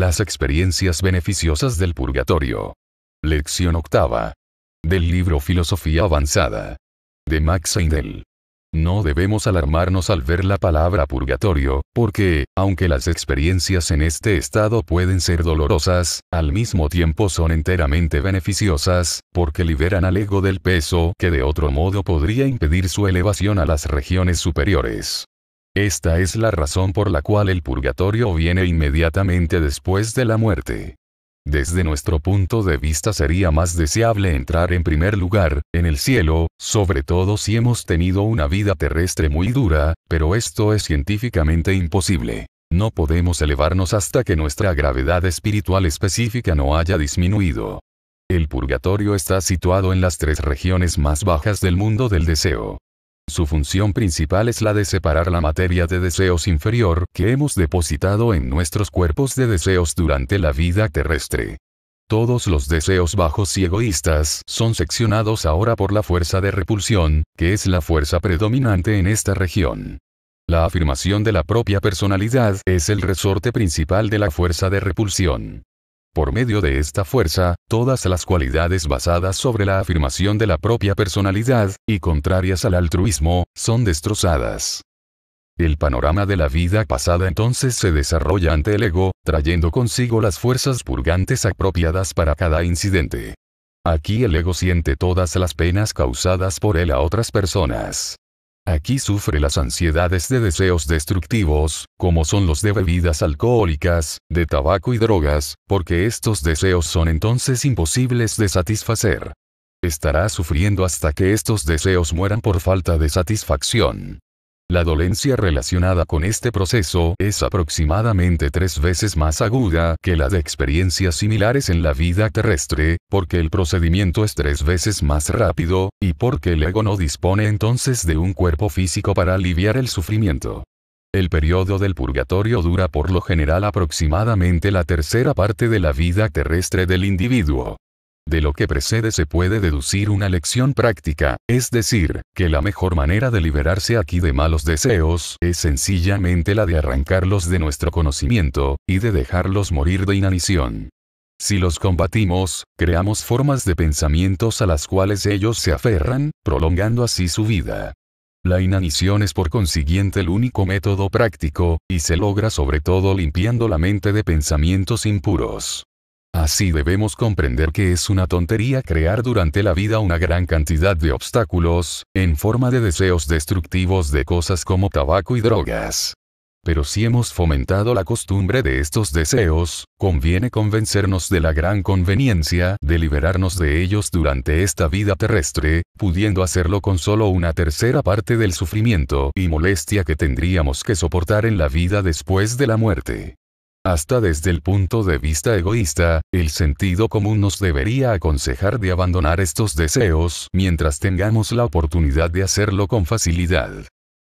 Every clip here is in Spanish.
Las experiencias beneficiosas del purgatorio. Lección octava. Del libro Filosofía Avanzada. De Max Heindel. No debemos alarmarnos al ver la palabra purgatorio, porque, aunque las experiencias en este estado pueden ser dolorosas, al mismo tiempo son enteramente beneficiosas, porque liberan al ego del peso que de otro modo podría impedir su elevación a las regiones superiores. Esta es la razón por la cual el purgatorio viene inmediatamente después de la muerte. Desde nuestro punto de vista sería más deseable entrar en primer lugar, en el cielo, sobre todo si hemos tenido una vida terrestre muy dura, pero esto es científicamente imposible. No podemos elevarnos hasta que nuestra gravedad espiritual específica no haya disminuido. El purgatorio está situado en las tres regiones más bajas del mundo del deseo. Su función principal es la de separar la materia de deseos inferior que hemos depositado en nuestros cuerpos de deseos durante la vida terrestre. Todos los deseos bajos y egoístas son seccionados ahora por la fuerza de repulsión, que es la fuerza predominante en esta región. La afirmación de la propia personalidad es el resorte principal de la fuerza de repulsión. Por medio de esta fuerza, todas las cualidades basadas sobre la afirmación de la propia personalidad, y contrarias al altruismo, son destrozadas. El panorama de la vida pasada entonces se desarrolla ante el ego, trayendo consigo las fuerzas purgantes apropiadas para cada incidente. Aquí el ego siente todas las penas causadas por él a otras personas. Aquí sufre las ansiedades de deseos destructivos, como son los de bebidas alcohólicas, de tabaco y drogas, porque estos deseos son entonces imposibles de satisfacer. Estará sufriendo hasta que estos deseos mueran por falta de satisfacción. La dolencia relacionada con este proceso es aproximadamente tres veces más aguda que la de experiencias similares en la vida terrestre, porque el procedimiento es tres veces más rápido, y porque el ego no dispone entonces de un cuerpo físico para aliviar el sufrimiento. El periodo del purgatorio dura por lo general aproximadamente la tercera parte de la vida terrestre del individuo. De lo que precede se puede deducir una lección práctica, es decir, que la mejor manera de liberarse aquí de malos deseos es sencillamente la de arrancarlos de nuestro conocimiento, y de dejarlos morir de inanición. Si los combatimos, creamos formas de pensamientos a las cuales ellos se aferran, prolongando así su vida. La inanición es por consiguiente el único método práctico, y se logra sobre todo limpiando la mente de pensamientos impuros. Así debemos comprender que es una tontería crear durante la vida una gran cantidad de obstáculos, en forma de deseos destructivos de cosas como tabaco y drogas. Pero si hemos fomentado la costumbre de estos deseos, conviene convencernos de la gran conveniencia de liberarnos de ellos durante esta vida terrestre, pudiendo hacerlo con solo una tercera parte del sufrimiento y molestia que tendríamos que soportar en la vida después de la muerte. Hasta desde el punto de vista egoísta, el sentido común nos debería aconsejar de abandonar estos deseos mientras tengamos la oportunidad de hacerlo con facilidad.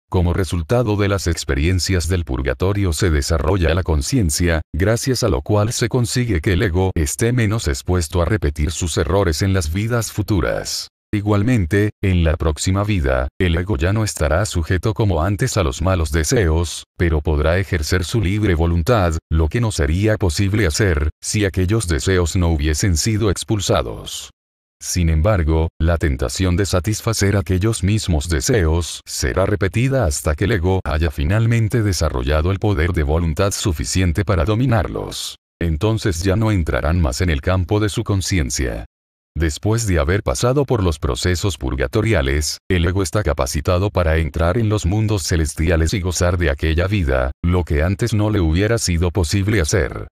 Como resultado de las experiencias del purgatorio se desarrolla la conciencia, gracias a lo cual se consigue que el ego esté menos expuesto a repetir sus errores en las vidas futuras. Igualmente, en la próxima vida, el ego ya no estará sujeto como antes a los malos deseos, pero podrá ejercer su libre voluntad, lo que no sería posible hacer, si aquellos deseos no hubiesen sido expulsados. Sin embargo, la tentación de satisfacer aquellos mismos deseos será repetida hasta que el ego haya finalmente desarrollado el poder de voluntad suficiente para dominarlos. Entonces ya no entrarán más en el campo de su conciencia. Después de haber pasado por los procesos purgatoriales, el ego está capacitado para entrar en los mundos celestiales y gozar de aquella vida, lo que antes no le hubiera sido posible hacer.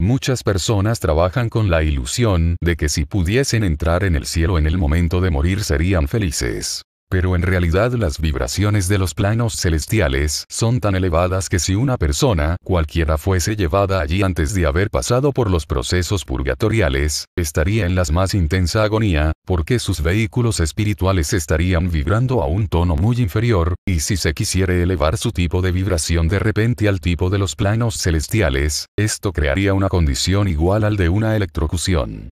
Muchas personas trabajan con la ilusión de que si pudiesen entrar en el cielo en el momento de morir serían felices. Pero en realidad las vibraciones de los planos celestiales son tan elevadas que si una persona, cualquiera fuese llevada allí antes de haber pasado por los procesos purgatoriales, estaría en la más intensa agonía, porque sus vehículos espirituales estarían vibrando a un tono muy inferior, y si se quisiera elevar su tipo de vibración de repente al tipo de los planos celestiales, esto crearía una condición igual al de una electrocución.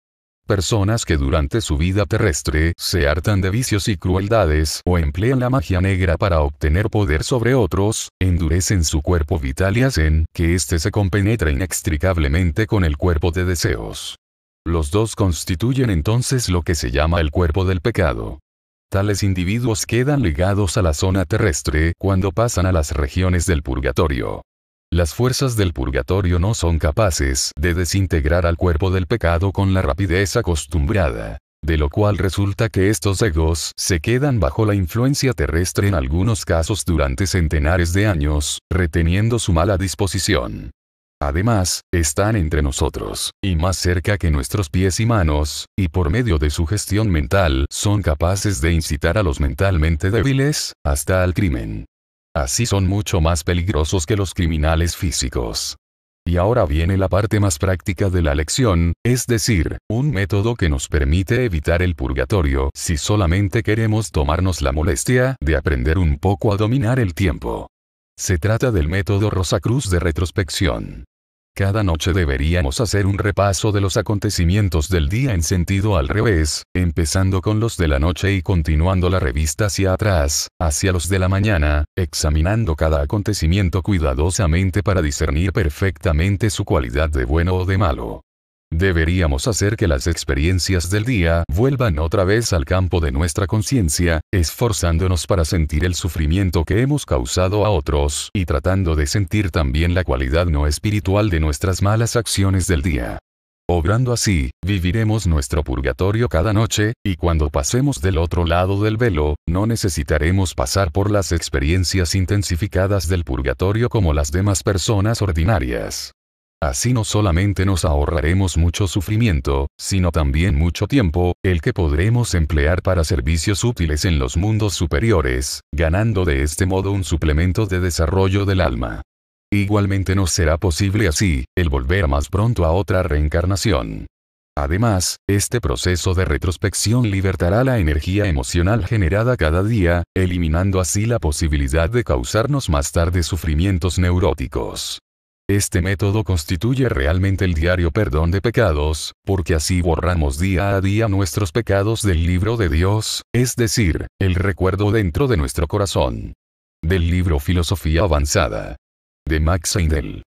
Personas que durante su vida terrestre se hartan de vicios y crueldades o emplean la magia negra para obtener poder sobre otros, endurecen su cuerpo vital y hacen que éste se compenetra inextricablemente con el cuerpo de deseos. Los dos constituyen entonces lo que se llama el cuerpo del pecado. Tales individuos quedan ligados a la zona terrestre cuando pasan a las regiones del purgatorio. Las fuerzas del purgatorio no son capaces de desintegrar al cuerpo del pecado con la rapidez acostumbrada. De lo cual resulta que estos egos se quedan bajo la influencia terrestre en algunos casos durante centenares de años, reteniendo su mala disposición. Además, están entre nosotros, y más cerca que nuestros pies y manos, y por medio de su gestión mental son capaces de incitar a los mentalmente débiles, hasta al crimen. Así son mucho más peligrosos que los criminales físicos. Y ahora viene la parte más práctica de la lección, es decir, un método que nos permite evitar el purgatorio si solamente queremos tomarnos la molestia de aprender un poco a dominar el tiempo. Se trata del método Rosacruz de retrospección. Cada noche deberíamos hacer un repaso de los acontecimientos del día en sentido al revés, empezando con los de la noche y continuando la revista hacia atrás, hacia los de la mañana, examinando cada acontecimiento cuidadosamente para discernir perfectamente su cualidad de bueno o de malo. Deberíamos hacer que las experiencias del día vuelvan otra vez al campo de nuestra conciencia, esforzándonos para sentir el sufrimiento que hemos causado a otros y tratando de sentir también la cualidad no espiritual de nuestras malas acciones del día. Obrando así, viviremos nuestro purgatorio cada noche, y cuando pasemos del otro lado del velo, no necesitaremos pasar por las experiencias intensificadas del purgatorio como las demás personas ordinarias. Así no solamente nos ahorraremos mucho sufrimiento, sino también mucho tiempo, el que podremos emplear para servicios útiles en los mundos superiores, ganando de este modo un suplemento de desarrollo del alma. Igualmente nos será posible así, el volver más pronto a otra reencarnación. Además, este proceso de retrospección libertará la energía emocional generada cada día, eliminando así la posibilidad de causarnos más tarde sufrimientos neuróticos. Este método constituye realmente el diario perdón de pecados, porque así borramos día a día nuestros pecados del libro de Dios, es decir, el recuerdo dentro de nuestro corazón. Del libro Filosofía Avanzada. De Max Heindel.